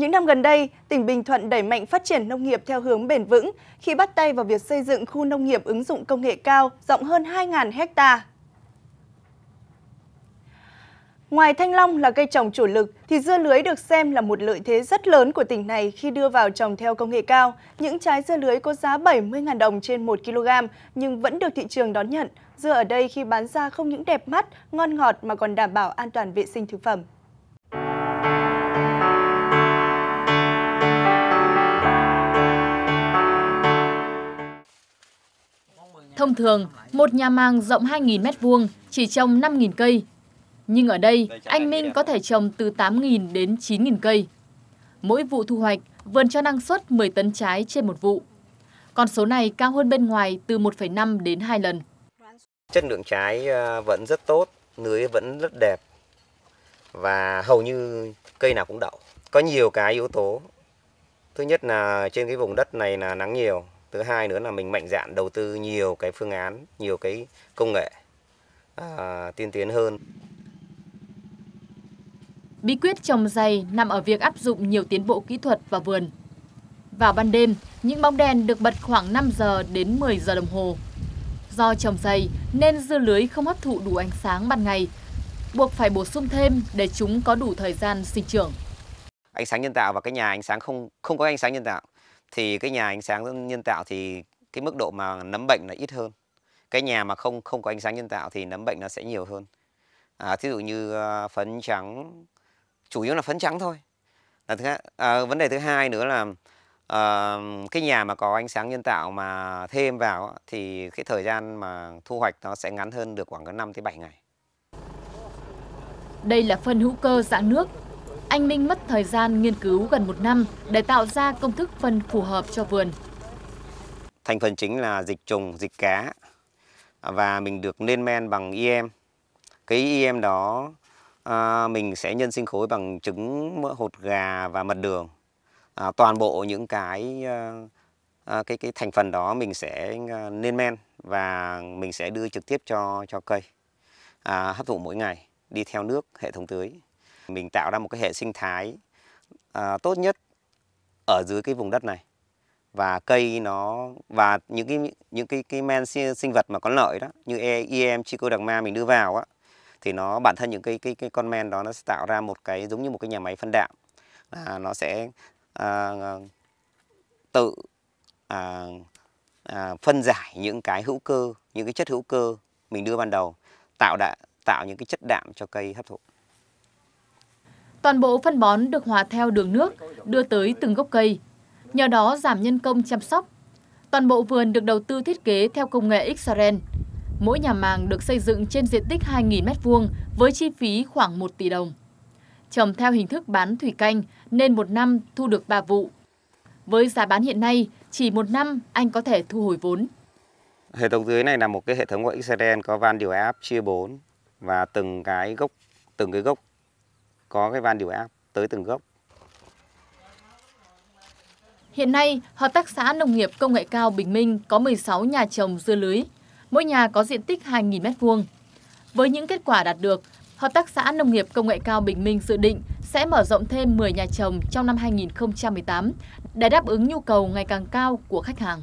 Những năm gần đây, tỉnh Bình Thuận đẩy mạnh phát triển nông nghiệp theo hướng bền vững khi bắt tay vào việc xây dựng khu nông nghiệp ứng dụng công nghệ cao rộng hơn 2.000 hecta. Ngoài thanh long là cây trồng chủ lực, thì dưa lưới được xem là một lợi thế rất lớn của tỉnh này khi đưa vào trồng theo công nghệ cao. Những trái dưa lưới có giá 70.000 đồng trên 1 kg nhưng vẫn được thị trường đón nhận. Dưa ở đây khi bán ra không những đẹp mắt, ngon ngọt mà còn đảm bảo an toàn vệ sinh thực phẩm. Thông thường, một nhà màng rộng 2.000 m2 chỉ trồng 5.000 cây. Nhưng ở đây, anh Minh có thể trồng từ 8.000 đến 9.000 cây. Mỗi vụ thu hoạch, vườn cho năng suất 10 tấn trái trên một vụ. Con số này cao hơn bên ngoài từ 1,5 đến 2 lần. Chất lượng trái ờ, vẫn rất tốt, lưới vẫn rất đẹp và hầu như cây nào cũng đậu. Có nhiều cái yếu tố. Thứ nhất là trên cái vùng đất này là nắng nhiều, thứ hai nữa là mình mạnh dạn đầu tư nhiều cái phương án nhiều cái công nghệ à, tiên tiến hơn bí quyết trồng dày nằm ở việc áp dụng nhiều tiến bộ kỹ thuật vào vườn vào ban đêm những bóng đèn được bật khoảng 5 giờ đến 10 giờ đồng hồ do trồng dày nên dưa lưới không hấp thụ đủ ánh sáng ban ngày buộc phải bổ sung thêm để chúng có đủ thời gian sinh trưởng ánh sáng nhân tạo và cái nhà ánh sáng không không có ánh sáng nhân tạo thì cái nhà ánh sáng nhân tạo thì cái mức độ mà nấm bệnh là ít hơn cái nhà mà không không có ánh sáng nhân tạo thì nấm bệnh nó sẽ nhiều hơn à, thí dụ như ờ, phấn trắng chủ yếu là phấn trắng thôi là thứ hai, à, vấn đề thứ hai nữa là à, cái nhà mà có ánh sáng nhân tạo mà thêm vào thì cái thời gian mà thu hoạch nó sẽ ngắn hơn được khoảng có 5 tới 7 ngày. Đây là phân hữu cơ dạng nước anh Minh mất thời gian nghiên cứu gần một năm để tạo ra công thức phân phù hợp cho vườn. Thành phần chính là dịch trùng, dịch cá và mình được lên men bằng IM. Cái IM đó à, mình sẽ nhân sinh khối bằng trứng, hột gà và mật đường. À, toàn bộ những cái à, à cái cái thành phần đó mình sẽ à, lên men và mình sẽ đưa trực tiếp cho cho cây à, hấp thụ mỗi ngày đi theo nước hệ thống tưới mình tạo ra một cái hệ sinh thái à, tốt nhất ở dưới cái vùng đất này và cây nó và những cái những cái cái men sinh vật mà có lợi đó như EM e ma mình đưa vào á thì nó bản thân những cái cái cái con men đó nó sẽ tạo ra một cái giống như một cái nhà máy phân đạm là nó sẽ à, tự à, à, phân giải những cái hữu cơ những cái chất hữu cơ mình đưa ban đầu tạo đạ, tạo những cái chất đạm cho cây hấp thụ Toàn bộ phân bón được hòa theo đường nước đưa tới từng gốc cây, nhờ đó giảm nhân công chăm sóc. Toàn bộ vườn được đầu tư thiết kế theo công nghệ Israel. Mỗi nhà màng được xây dựng trên diện tích 2.000 m2 với chi phí khoảng 1 tỷ đồng. Trồng theo hình thức bán thủy canh nên một năm thu được 3 vụ. Với giá bán hiện nay, chỉ một năm anh có thể thu hồi vốn. Hệ thống dưới này là một cái hệ thống của Israel có van điều áp chia 4 và từng cái gốc từng cái gốc có cái van điều áp tới từng gốc. Hiện nay, Hợp tác xã Nông nghiệp Công nghệ cao Bình Minh có 16 nhà trồng dưa lưới, mỗi nhà có diện tích 2.000 m2. Với những kết quả đạt được, Hợp tác xã Nông nghiệp Công nghệ cao Bình Minh dự định sẽ mở rộng thêm 10 nhà trồng trong năm 2018 để đáp ứng nhu cầu ngày càng cao của khách hàng.